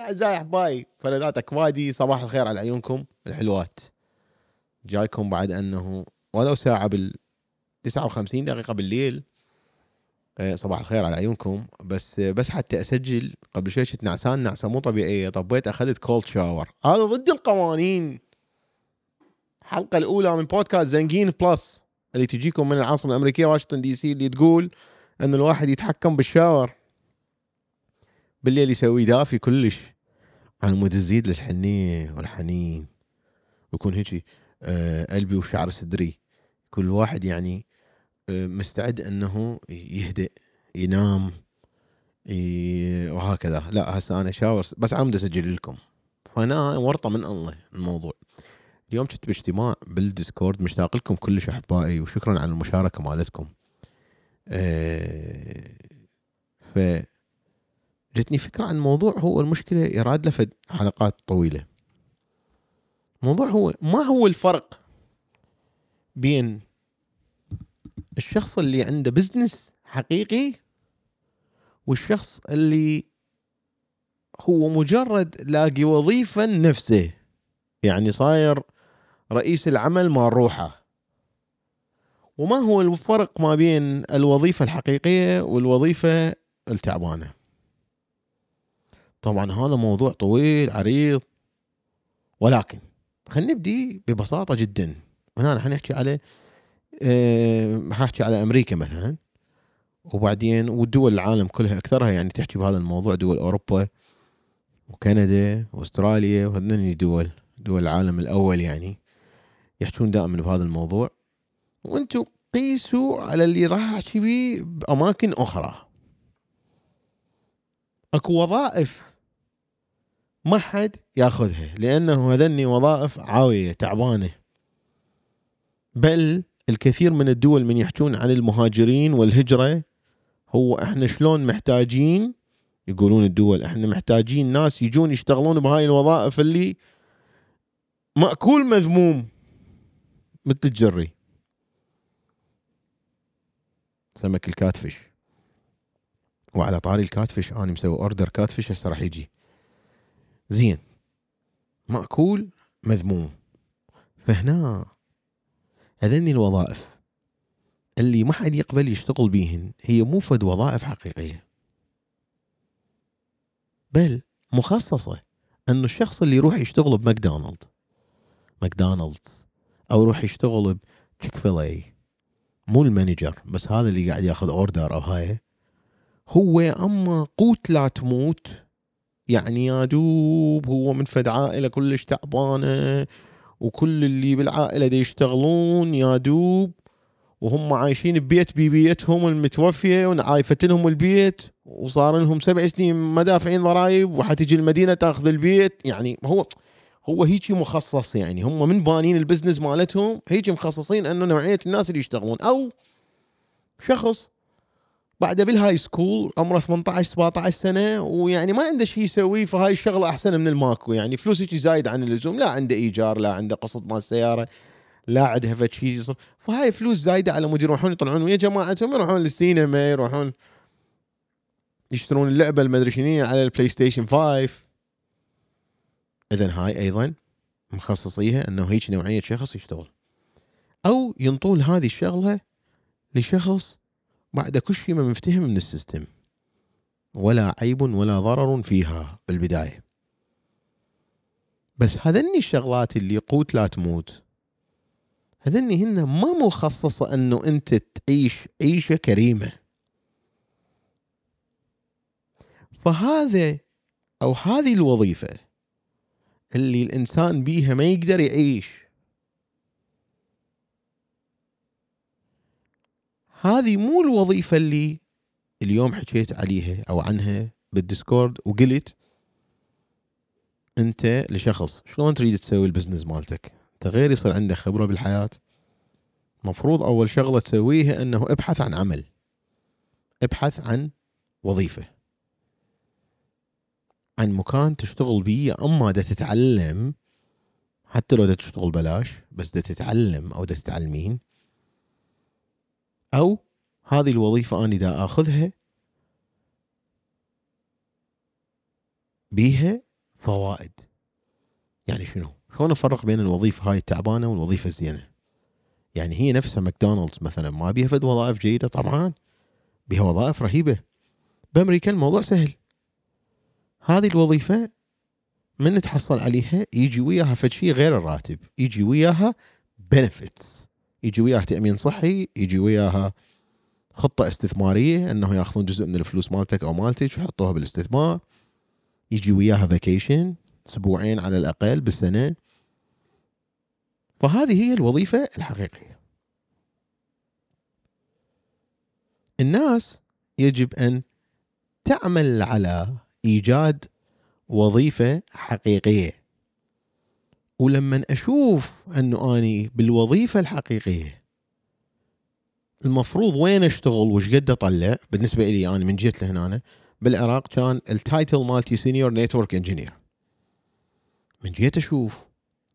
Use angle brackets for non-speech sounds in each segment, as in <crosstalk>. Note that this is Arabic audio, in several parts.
اعزائي احبائي فلذات اكوادي صباح الخير على عيونكم الحلوات جايكم بعد انه ولو ساعه بال 59 دقيقه بالليل آه، صباح الخير على عيونكم بس آه، بس حتى اسجل قبل شوي كنت نعسان نعسه مو طبيعيه طبيت اخذت كولد شاور هذا ضد القوانين الحلقه الاولى من بودكاست زنجين بلس اللي تجيكم من العاصمه الامريكيه واشنطن دي سي اللي تقول ان الواحد يتحكم بالشاور بالليل يسوي دافي كلش على مود تزيد الحنيه والحنين ويكون هيجي آه، قلبي وشعر صدري كل واحد يعني آه، مستعد انه يهدئ ينام وهكذا لا هسه انا شاور بس عم اسجل لكم فانا ورطه من الله الموضوع اليوم كنت باجتماع بالديسكورد مشتاق لكم كلش احبائي وشكرا على المشاركه مالتكم آه جتني فكرة عن موضوع هو المشكلة يراد لفد حلقات طويلة موضوع هو ما هو الفرق بين الشخص اللي عنده بزنس حقيقي والشخص اللي هو مجرد لاقي وظيفة نفسه يعني صاير رئيس العمل مال روحه وما هو الفرق ما بين الوظيفة الحقيقية والوظيفة التعبانة طبعا هذا موضوع طويل عريض ولكن خلينا نبدي ببساطه جدا هنا راح نحكي على آه، راح احكي على امريكا مثلا وبعدين ودول العالم كلها اكثرها يعني تحكي بهذا الموضوع دول اوروبا وكندا واستراليا وهذني دول دول العالم الاول يعني يحكون دائما بهذا الموضوع وانتم قيسوا على اللي راح احكي بيه باماكن اخرى اكو وظائف ما حد ياخذها لانه هذني وظائف عاويه تعبانه بل الكثير من الدول من يحكون عن المهاجرين والهجره هو احنا شلون محتاجين يقولون الدول احنا محتاجين ناس يجون يشتغلون بهاي الوظائف اللي مأكول مذموم متجري سمك الكاتفش وعلى طاري الكاتفش انا مسوي اوردر كاتفش هسه راح يجي زين مأكول مذموم فهنا هذني الوظائف اللي ما حد يقبل يشتغل بيهن هي مو فد وظائف حقيقية بل مخصصة أنه الشخص اللي يروح يشتغل بماكدونالد ماكدونالدز أو يروح يشتغل بتشيك فيلاي مو المانجر بس هذا اللي قاعد ياخذ اوردر او هاي هو اما قوت لا تموت يعني يا دوب هو فد عائله كلش تعبانه وكل اللي بالعائله دي يشتغلون يا دوب وهم عايشين ببيت بيبيتهم المتوفيه ونعايفت البيت وصار لهم سبع سنين ما دافعين ضرائب وحتجي المدينه تاخذ البيت يعني هو هو هيجي مخصص يعني هم من بانين البزنس مالتهم هيجي مخصصين انه نوعيه الناس اللي يشتغلون او شخص بعده بالهاي سكول عمره 18 17 سنه ويعني ما عنده شيء يسويه فهاي الشغله احسن من الماكو يعني فلوس هيك زايد عن اللزوم لا عنده ايجار لا عنده قسط مال سياره لا عندها فد شيء فهاي فلوس زايده على مود يروحون يطلعون ويا جماعتهم يروحون للسينما يروحون يشترون اللعبه المدري شنو على البلاي ستيشن 5 اذا هاي ايضا مخصصيها انه هيك نوعيه شخص يشتغل او ينطون هذه الشغله لشخص بعد كل شيء ما مفتهم من السيستم ولا عيب ولا ضرر فيها بالبداية بس هذني الشغلات اللي قوت لا تموت هذني هن ما مخصصة انه انت تعيش عيشة كريمة فهذا او هذه الوظيفة اللي الانسان بيها ما يقدر يعيش هذه مو الوظيفه اللي اليوم حكيت عليها او عنها بالديسكورد وقلت انت لشخص شلون تريد تسوي البزنس مالتك انت غير يصير عندك خبره بالحياه مفروض اول شغله تسويها انه ابحث عن عمل ابحث عن وظيفه عن مكان تشتغل بيه اما دا تتعلم حتى لو دا تشتغل بلاش بس دا تتعلم او دا تتعلمين او هذه الوظيفه انا دا اخذها بيها فوائد يعني شنو شلون افرق بين الوظيفه هاي التعبانه والوظيفه الزينه يعني هي نفسها ماكدونالدز مثلا ما بيها فد وظائف جيده طبعا بها وظائف رهيبه بامريكا الموضوع سهل هذه الوظيفه من تحصل عليها يجي وياها فد شيء غير الراتب يجي وياها بنفيتس يجي وياها تامين صحي يجي وياها خطه استثماريه انه ياخذون جزء من الفلوس مالتك او مالتك ويحطوها بالاستثمار يجي وياها فاكيشن اسبوعين على الاقل بالسنه فهذه هي الوظيفه الحقيقيه الناس يجب ان تعمل على ايجاد وظيفه حقيقيه ولما اشوف انه اني بالوظيفه الحقيقيه المفروض وين اشتغل وش قد اطلع بالنسبه لي انا من جيت لهنا أنا بالعراق كان التايتل مالتي سينيور نيتورك انجينير من جيت اشوف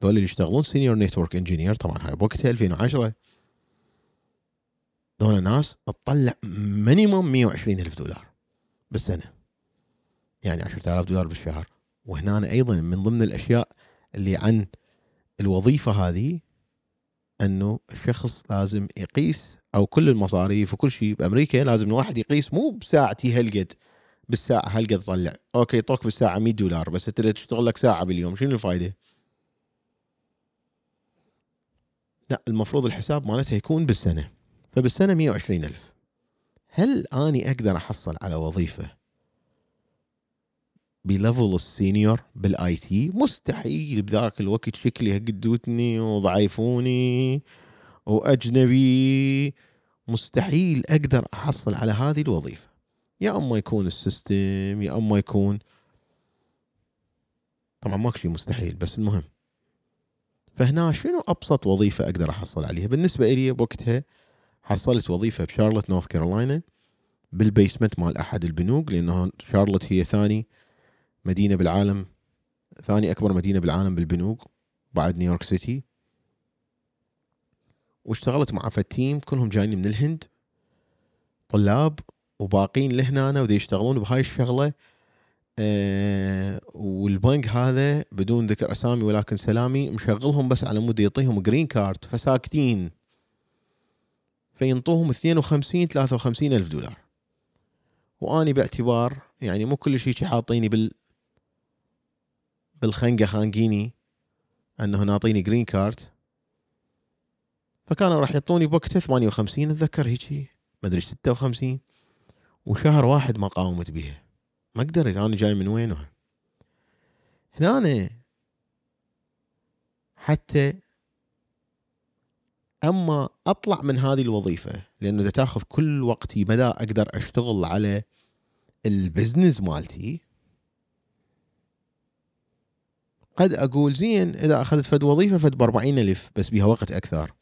ذول اللي يشتغلون سينيور نيتورك انجينير طبعا هاي بوقتها 2010 ذول ناس تطلع مينيموم 120 الف دولار بالسنه يعني 10000 دولار بالشهر وهنا أنا ايضا من ضمن الاشياء اللي عن الوظيفه هذه انه الشخص لازم يقيس او كل المصاريف وكل شيء بامريكا لازم الواحد يقيس مو بساعتي هالقد بالساعه هالقد طلع اوكي طوك بالساعه 100 دولار بس انت تشتغل لك ساعه باليوم شنو الفائده؟ لا المفروض الحساب مالتها يكون بالسنه فبالسنه 120 ألف هل أني أقدر أحصل على وظيفة بليفل السينيور بالاي تي مستحيل بذاك الوقت شكلي هقدوتني وضعيفوني واجنبي مستحيل اقدر احصل على هذه الوظيفه يا اما يكون السيستم يا اما يكون طبعا ماكو شيء مستحيل بس المهم فهنا شنو ابسط وظيفه اقدر احصل عليها بالنسبه لي بوقتها حصلت وظيفه بشارلوت نورث كارولاينا بالبيسمنت مال احد البنوك لانه شارلوت هي ثاني مدينه بالعالم ثاني اكبر مدينه بالعالم بالبنوك بعد نيويورك سيتي واشتغلت مع فتيم كلهم جايين من الهند طلاب وباقين لهنا ودي يشتغلون بهاي الشغله أه والبنك هذا بدون ذكر اسامي ولكن سلامي مشغلهم بس على مود يعطيهم جرين كارد فساكتين فينطوهم 52 53 الف دولار واني باعتبار يعني مو كل شيء حاطيني بال بالخنقه خانقيني انه ناطيني جرين كارد فكانوا راح يعطوني بوقته 58 اتذكر هيجي ما ادري 56 وشهر واحد ما قاومت بيها ما قدرت انا جاي من وينها هنا أنا حتى اما اطلع من هذه الوظيفه لانه اذا تاخذ كل وقتي مدى اقدر اشتغل على البزنس مالتي قد اقول زين اذا اخذت فد وظيفه فد ب الف بس بيها وقت اكثر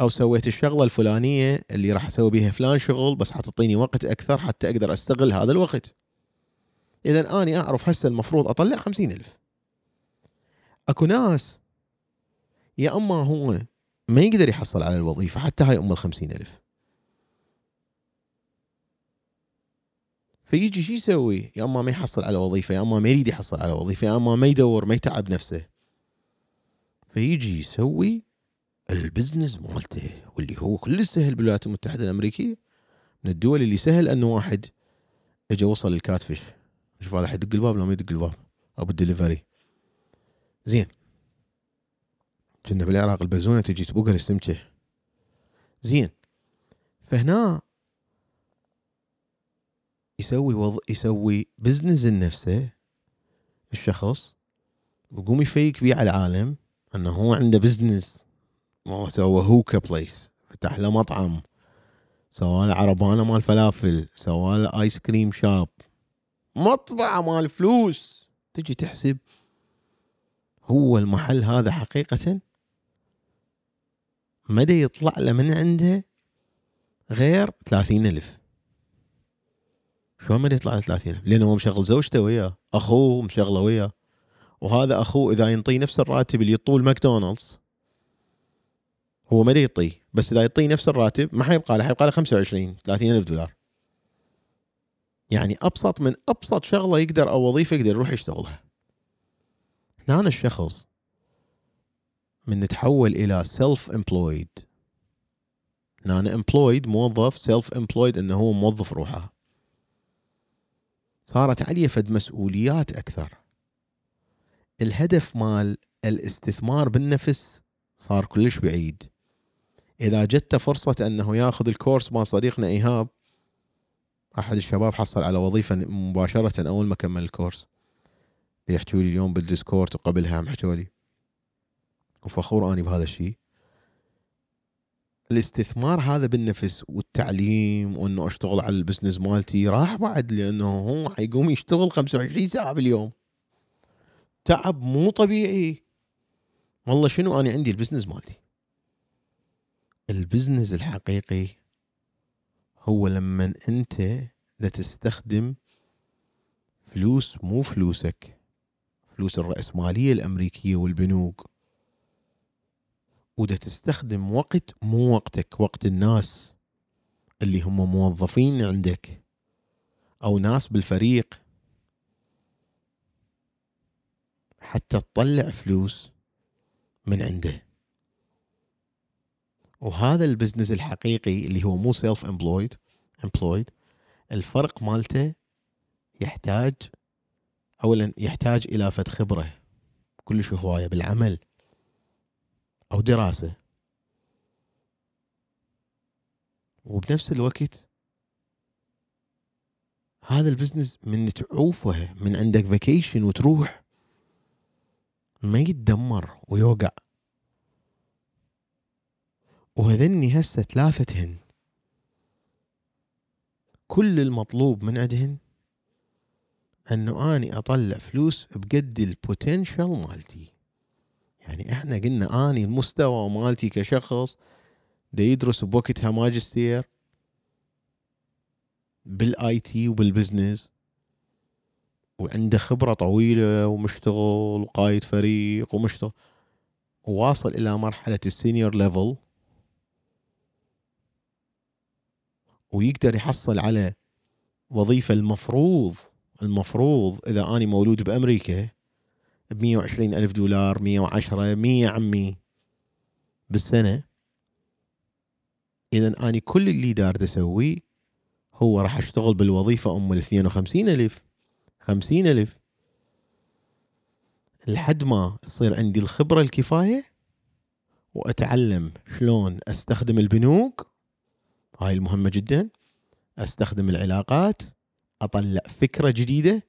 او سويت الشغله الفلانيه اللي راح اسوي بيها فلان شغل بس حتعطيني وقت اكثر حتى اقدر استغل هذا الوقت اذا اني اعرف هسه المفروض اطلع خمسين الف اكو ناس يا اما هو ما يقدر يحصل على الوظيفه حتى هاي ام ال ألف فيجي شو يسوي؟ يا اما ما يحصل على وظيفه يا اما ما يريد يحصل على وظيفه يا اما ما يدور ما يتعب نفسه فيجي يسوي البزنس مالته واللي هو كل سهل بالولايات المتحده الامريكيه من الدول اللي سهل انه واحد اجى وصل الكاتفش شوف هذا حيدق الباب لو ما يدق الباب ابو الدليفري زين كنا بالعراق البزونه تجي تبقى السمكه زين فهنا يسوي وض... يسوي بزنس لنفسه الشخص ويقوم يفيك بيه على العالم انه هو عنده بزنس ما سوى هوكا بليس فتح له مطعم سوى له عربانه مال فلافل سوى له ايس كريم شاب مطبعه مال فلوس تجي تحسب هو المحل هذا حقيقه مدى يطلع له من عنده غير ثلاثين ألف شلون ما يطلع 30 لانه هو مشغل زوجته وياه اخوه مشغله وياه وهذا اخوه اذا ينطيه نفس الراتب اللي يطول ماكدونالدز هو ما يطي بس اذا يطي نفس الراتب ما حيبقى له حيبقى له 25 30 الف دولار يعني ابسط من ابسط شغله يقدر او وظيفه يقدر يروح يشتغلها هنا الشخص من نتحول الى سيلف امبلويد هنا امبلويد موظف سيلف امبلويد انه هو موظف روحه صارت عليه فد مسؤوليات اكثر الهدف مال الاستثمار بالنفس صار كلش بعيد اذا جت فرصه انه ياخذ الكورس مع صديقنا ايهاب احد الشباب حصل على وظيفه مباشره اول ما كمل الكورس يحكوا لي اليوم بالديسكورد وقبلها محكوا حكوا لي وفخور اني بهذا الشيء الاستثمار هذا بالنفس والتعليم وانه اشتغل على البزنس مالتي راح بعد لانه هو حيقوم يشتغل 25 ساعه باليوم تعب مو طبيعي والله شنو انا عندي البزنس مالتي البزنس الحقيقي هو لما انت تستخدم فلوس مو فلوسك فلوس الرأسمالية الأمريكية والبنوك وده تستخدم وقت مو وقتك وقت الناس اللي هم موظفين عندك او ناس بالفريق حتى تطلع فلوس من عنده وهذا البزنس الحقيقي اللي هو مو سيلف امبلويد امبلويد الفرق مالته يحتاج اولا يحتاج الى فد خبره كلش هوايه بالعمل أو دراسة وبنفس الوقت هذا البزنس من تعوفه من عندك فاكيشن وتروح ما يتدمر ويوقع وهذني هسه ثلاثتهن كل المطلوب من عندهن انه اني اطلع فلوس بقد البوتنشال مالتي يعني احنا قلنا اني المستوى مالتي كشخص دا يدرس بوقتها ماجستير بالاي تي وبالبزنس وعنده خبره طويله ومشتغل وقايد فريق ومشتغل وواصل الى مرحله السينيور ليفل ويقدر يحصل على وظيفه المفروض المفروض اذا اني مولود بامريكا ب 120 ألف دولار 110 100 عمي بالسنة إذا أنا كل اللي دار أسويه هو راح أشتغل بالوظيفة أم ال 52 ألف 50 ألف لحد ما تصير عندي الخبرة الكفاية وأتعلم شلون أستخدم البنوك هاي المهمة جدا أستخدم العلاقات أطلع فكرة جديدة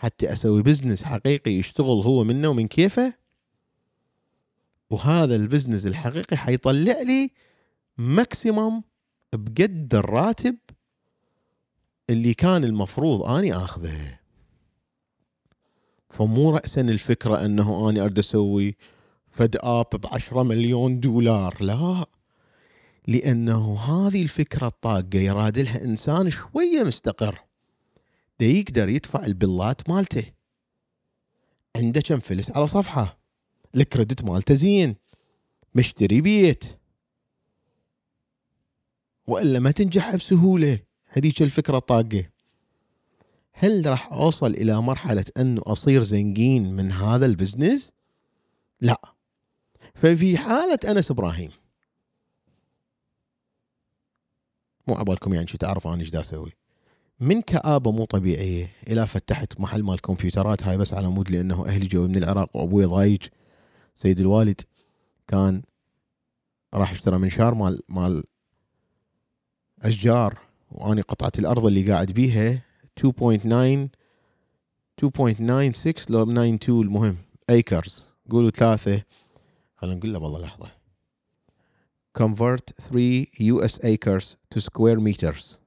حتى اسوي بزنس حقيقي يشتغل هو منه ومن كيفه وهذا البزنس الحقيقي حيطلع لي ماكسيمم بقد الراتب اللي كان المفروض اني اخذه فمو راسا الفكره انه اني اريد اسوي فد اب ب 10 مليون دولار لا لانه هذه الفكره الطاقه يراد لها انسان شويه مستقر ده يقدر يدفع البلات مالته عنده كم فلس على صفحه الكريدت مالته زين مشتري بيت والا ما تنجح بسهوله هذيك الفكره الطاقه هل راح اوصل الى مرحله انه اصير زنقين من هذا البزنس لا ففي حاله انس ابراهيم مو عبالكم يعني شو تعرف انا ايش دا اسوي من كآبة مو طبيعية إلى فتحت محل مال كمبيوترات هاي بس على مود لأنه أهلي جو من العراق وأبوي ضايج سيد الوالد كان راح اشترى منشار مال مال أشجار وأني قطعة الأرض اللي قاعد بيها 2.9 2.96 لو 92 المهم ايكرز قولوا ثلاثة خلينا نقول له والله لحظة convert 3 US acres to square meters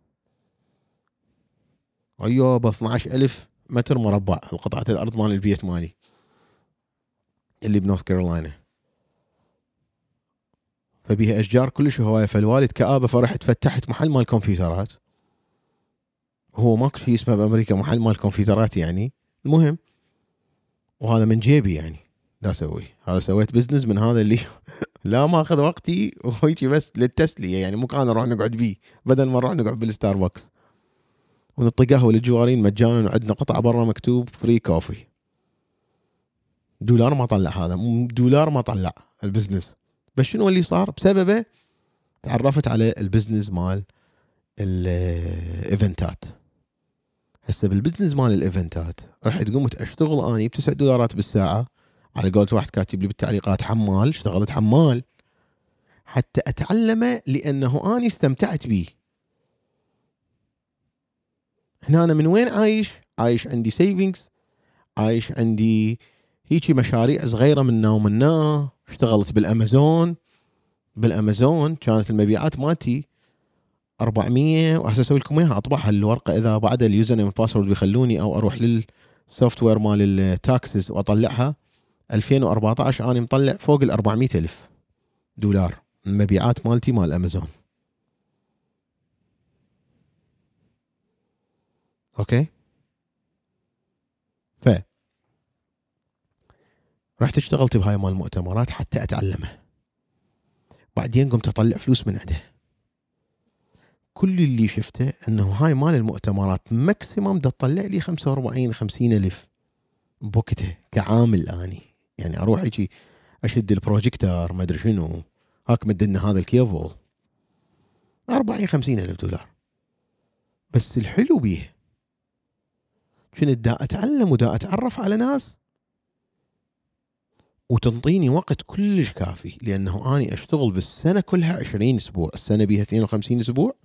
ايوه ب 12000 متر مربع قطعه الارض مال البيت مالي اللي بنورث كارولاينا فبيها اشجار كلش هوايه فالوالد كابه فرحت فتحت محل مال كمبيوترات هو ماكو شيء اسمه بامريكا محل مال كمبيوترات يعني المهم وهذا من جيبي يعني لا اسوي هذا سويت بزنس من هذا اللي <laughs> لا ماخذ اخذ وقتي وهيجي بس للتسليه يعني مكان اروح نقعد بيه بدل ما نروح نقعد بالستاربكس ونعطي قهوه للجوارين مجانا وعندنا قطعه برا مكتوب فري كوفي دولار ما طلع هذا دولار ما طلع البزنس بس شنو اللي صار بسببه تعرفت على البزنس مال الايفنتات هسه بالبزنس مال الايفنتات رحت قمت اشتغل اني ب دولارات بالساعه على قولة واحد كاتب لي بالتعليقات حمال اشتغلت حمال حتى اتعلمه لانه اني استمتعت بيه هنا أنا من وين عايش؟ عايش عندي سيفنجز عايش عندي هيجي مشاريع صغيرة منا ومنا اشتغلت بالأمازون بالأمازون كانت المبيعات مالتي 400 وهسه اسوي لكم اياها اطبعها الورقه اذا بعد اليوزر نيم باسورد بيخلوني او اروح للسوفت وير مال التاكسز واطلعها 2014 انا مطلع فوق ال 400 الف دولار المبيعات مالتي مال امازون اوكي ف رحت اشتغلت بهاي مال المؤتمرات حتى اتعلمه بعدين قمت اطلع فلوس من عنده كل اللي شفته انه هاي مال المؤتمرات ماكسيمم دا تطلع لي 45 50 الف بوقتها كعامل اني يعني اروح اجي اشد البروجيكتر ما ادري شنو هاك مدنا هذا الكيبل 40 50 الف دولار بس الحلو بيه كنت دا اتعلم ودا اتعرف على ناس وتنطيني وقت كلش كافي لانه اني اشتغل بالسنه كلها 20 اسبوع، السنه بيها 52 اسبوع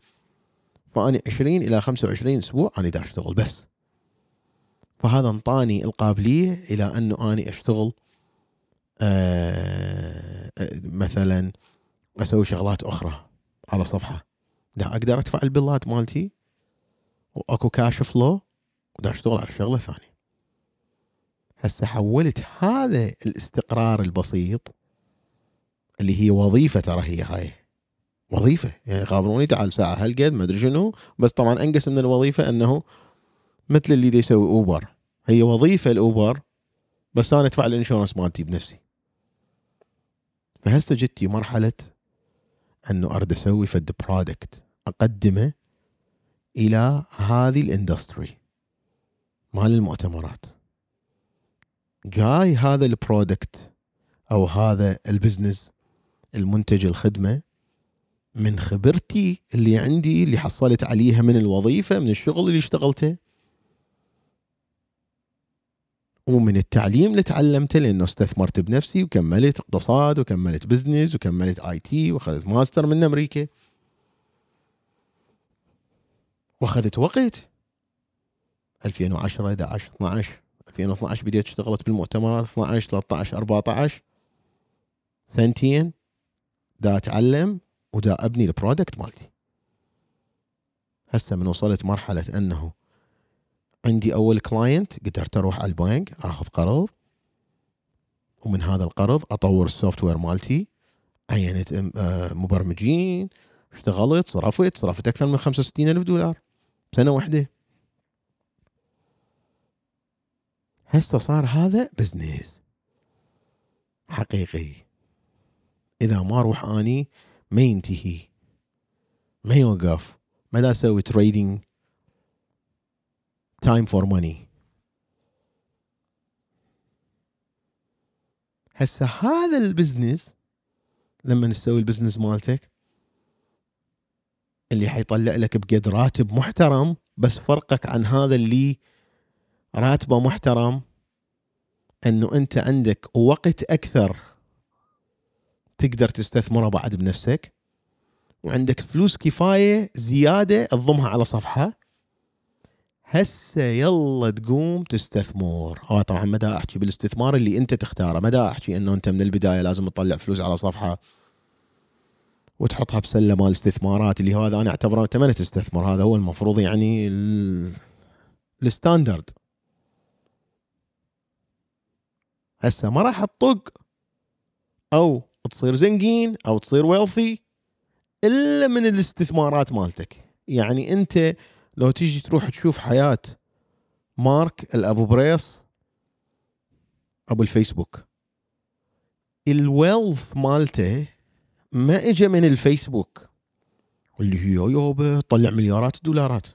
فاني 20 الى 25 اسبوع اني دا اشتغل بس. فهذا انطاني القابليه الى انه اني اشتغل آه مثلا اسوي شغلات اخرى على صفحه. دا اقدر ادفع البلات مالتي واكو كاش فلو بدي اشتغل على شغله ثانيه هسه حولت هذا الاستقرار البسيط اللي هي وظيفه ترى هي هاي وظيفه يعني خابروني تعال ساعه هالقد ما ادري شنو بس طبعا انقص من الوظيفه انه مثل اللي دي يسوي اوبر هي وظيفه الاوبر بس انا ادفع الانشورنس مالتي بنفسي فهسه جتي مرحله انه ارد اسوي فد برودكت اقدمه الى هذه الاندستري مال المؤتمرات جاي هذا البرودكت او هذا البزنس المنتج الخدمه من خبرتي اللي عندي اللي حصلت عليها من الوظيفه من الشغل اللي اشتغلته ومن التعليم اللي تعلمته لانه استثمرت بنفسي وكملت اقتصاد وكملت بزنس وكملت اي تي واخذت ماستر من امريكا واخذت وقت 2010 11 12 2012 بديت اشتغلت بالمؤتمرات 12 13 14 سنتين دا اتعلم ودا ابني البرودكت مالتي هسه من وصلت مرحله انه عندي اول كلاينت قدرت اروح على البنك اخذ قرض ومن هذا القرض اطور السوفت وير مالتي عينت آه، مبرمجين اشتغلت صرفت صرفت اكثر من 65 الف دولار سنه واحده هسه صار هذا بزنس حقيقي اذا ما اروح اني ما ينتهي ما يوقف ما دا اسوي تريدينج تايم فور ماني هسه هذا البزنس لما نسوي البزنس مالتك اللي حيطلع لك بقد راتب محترم بس فرقك عن هذا اللي راتبه محترم انه انت عندك وقت اكثر تقدر تستثمره بعد بنفسك وعندك فلوس كفايه زياده تضمها على صفحه هسه يلا تقوم تستثمر اه طبعا ما احكي بالاستثمار اللي انت تختاره ما احكي انه انت من البدايه لازم تطلع فلوس على صفحه وتحطها بسله مال استثمارات اللي هذا انا اعتبره انت ما تستثمر هذا هو المفروض يعني ال... الستاندرد هسه ما راح تطق او تصير زنقين او تصير ويلثي الا من الاستثمارات مالتك يعني انت لو تيجي تروح تشوف حياه مارك الابو بريص ابو الفيسبوك الويلث مالته ما اجى من الفيسبوك اللي هي يوبه طلع مليارات الدولارات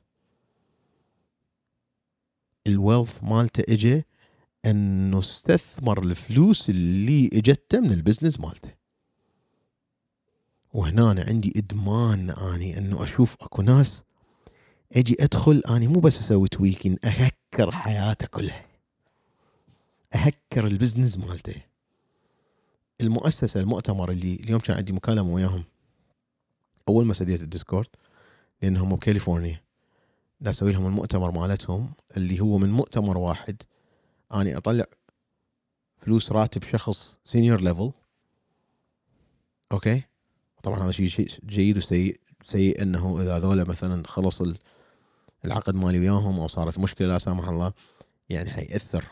الويلث مالته اجى انه استثمر الفلوس اللي اجته من البزنس مالته وهنا أنا عندي ادمان اني انه اشوف اكو ناس اجي ادخل اني مو بس اسوي تويكن اهكر حياته كلها اهكر البزنس مالته المؤسسه المؤتمر اللي اليوم كان عندي مكالمه وياهم اول ما سديت الديسكورد لانهم بكاليفورنيا لا اسوي لهم المؤتمر مالتهم اللي هو من مؤتمر واحد اني اطلع فلوس راتب شخص سينيور ليفل اوكي طبعا هذا شيء جيد وسيء سيء انه اذا ذولا مثلا خلص العقد مالي وياهم او صارت مشكله لا سامح الله يعني حيأثر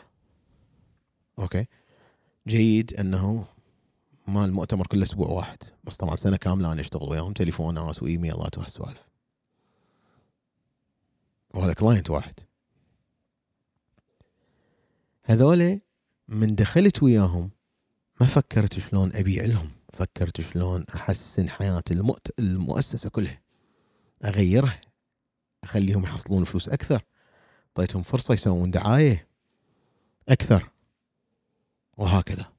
اوكي جيد انه ما المؤتمر كله اسبوع واحد بس طبعا سنه كامله انا اشتغل وياهم تليفونات وايميلات وهالسوالف وهذا كلاينت واحد هذول من دخلت وياهم ما فكرت شلون ابيع لهم فكرت شلون احسن حياه المؤت... المؤسسه كلها اغيرها اخليهم يحصلون فلوس اكثر اعطيتهم فرصه يسوون دعايه اكثر وهكذا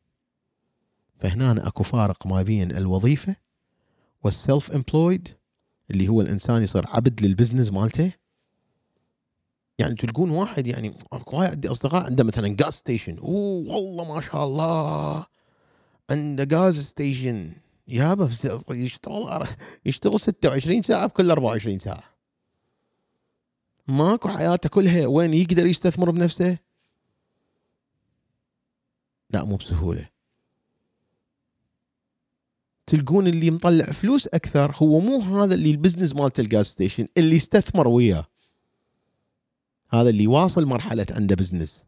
فهنا اكو فارق ما بين الوظيفه والسيلف امبلويد اللي هو الانسان يصير عبد للبزنس مالته يعني تلقون واحد يعني وايد اصدقاء عنده مثلا غاز ستيشن اوه والله ما شاء الله عنده غاز ستيشن يابا يشتغل يشتغل 26 ساعه بكل 24 ساعه ماكو حياته كلها وين يقدر يستثمر بنفسه لا مو بسهوله تلقون اللي مطلع فلوس اكثر هو مو هذا اللي البزنس مالته الجاز ستيشن اللي استثمر وياه هذا اللي واصل مرحله عنده بزنس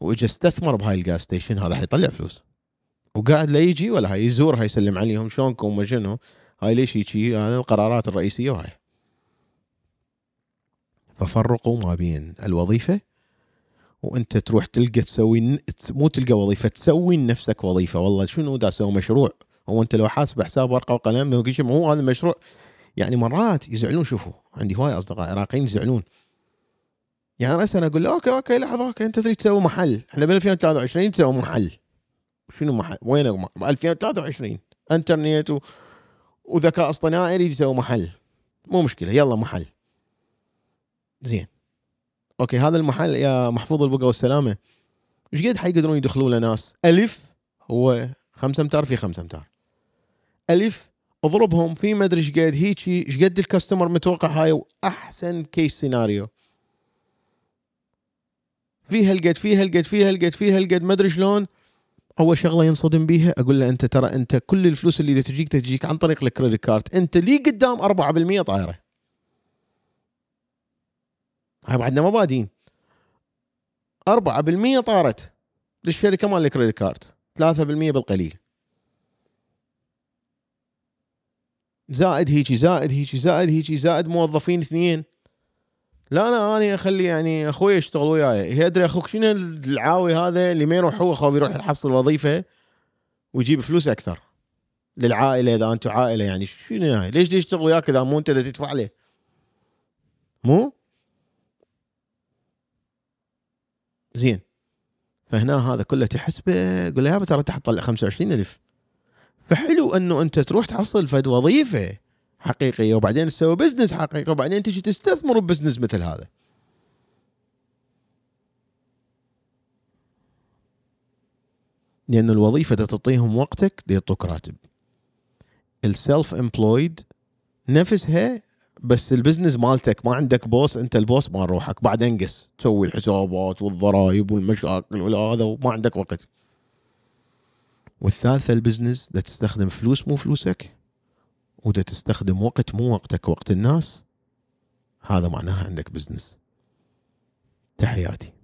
واجى استثمر بهاي الجاز ستيشن هذا حيطلع فلوس وقاعد لا يجي ولا هاي يزور هاي يسلم عليهم شلونكم وما شنو هاي ليش هيجي هاي القرارات الرئيسيه وهاي ففرقوا ما بين الوظيفه وانت تروح تلقى تسوي مو تلقى وظيفه تسوي لنفسك وظيفه والله شنو دا اسوي مشروع هو انت لو حاسب حساب ورقه وقلم مو هذا المشروع يعني مرات يزعلون شوفوا عندي هواي اصدقاء عراقيين يزعلون يعني راسا اقول له اوكي اوكي لحظه اوكي انت تريد تسوي محل احنا ب 2023 تسوي محل شنو محل وين ب 2023 انترنت و... وذكاء اصطناعي يريد يسوي محل مو مشكله يلا محل زين اوكي هذا المحل يا محفوظ البقى والسلامه ايش قد حيقدرون يدخلوا له ناس الف هو 5 امتار في 5 امتار الف اضربهم في ما ادري ايش قد هيك ايش قد الكاستمر متوقع هاي واحسن كيس سيناريو في هالقد في هالقد في هالقد في هالقد ما ادري شلون اول شغله ينصدم بيها اقول له انت ترى انت كل الفلوس اللي تجيك تجيك عن طريق الكريدت كارد انت لي قدام 4% طايره هاي بعدنا ما بادين 4% طارت للشركه مال الكريدت كارد 3% بالقليل زائد هيجي زائد هيجي زائد هيجي زائد موظفين اثنين لا لا اني اخلي يعني اخوي يشتغل وياي هي ادري اخوك شنو العاوي هذا اللي ما يروح هو اخوه بيروح يحصل وظيفه ويجيب فلوس اكثر للعائله اذا انتم عائله يعني شنو هاي ليش يشتغل وياك اذا مو انت اللي تدفع له مو زين فهنا هذا كله تحسبه قول له يا ترى انت حتطلع 25 الف فحلو انه انت تروح تحصل فد وظيفه حقيقيه وبعدين تسوي بزنس حقيقي وبعدين تجي تستثمر ببزنس مثل هذا لان الوظيفه تعطيهم وقتك ليعطوك راتب السلف امبلويد نفسها بس البزنس مالتك ما عندك بوس انت البوس مال روحك بعد انقص تسوي الحسابات والضرائب والمشاكل وهذا وما عندك وقت والثالثه البزنس لا تستخدم فلوس مو فلوسك وده تستخدم وقت مو وقتك وقت الناس هذا معناها عندك بزنس تحياتي